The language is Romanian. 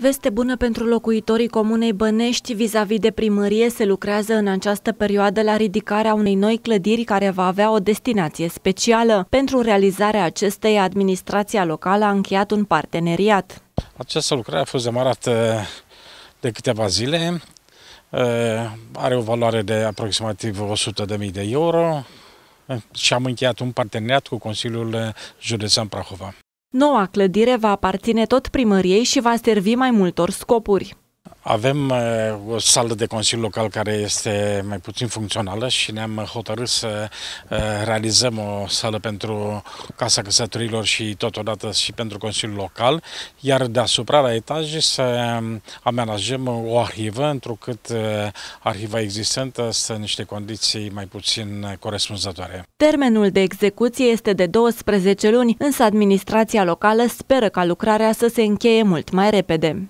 Veste bună pentru locuitorii Comunei Bănești vis-a-vis -vis de primărie se lucrează în această perioadă la ridicarea unei noi clădiri care va avea o destinație specială. Pentru realizarea acestei, administrația locală a încheiat un parteneriat. Această lucrare a fost demarată de câteva zile, are o valoare de aproximativ 100.000 de euro și am încheiat un parteneriat cu Consiliul Județean Prahova. Noua clădire va aparține tot primăriei și va servi mai multor scopuri. Avem uh, o sală de Consiliu Local care este mai puțin funcțională și ne-am hotărât să uh, realizăm o sală pentru Casa Căsătorilor și totodată și pentru Consiliul Local, iar deasupra la etaj să um, amenajăm o arhivă, întrucât uh, arhiva existentă stă în niște condiții mai puțin corespunzătoare. Termenul de execuție este de 12 luni, însă administrația locală speră ca lucrarea să se încheie mult mai repede.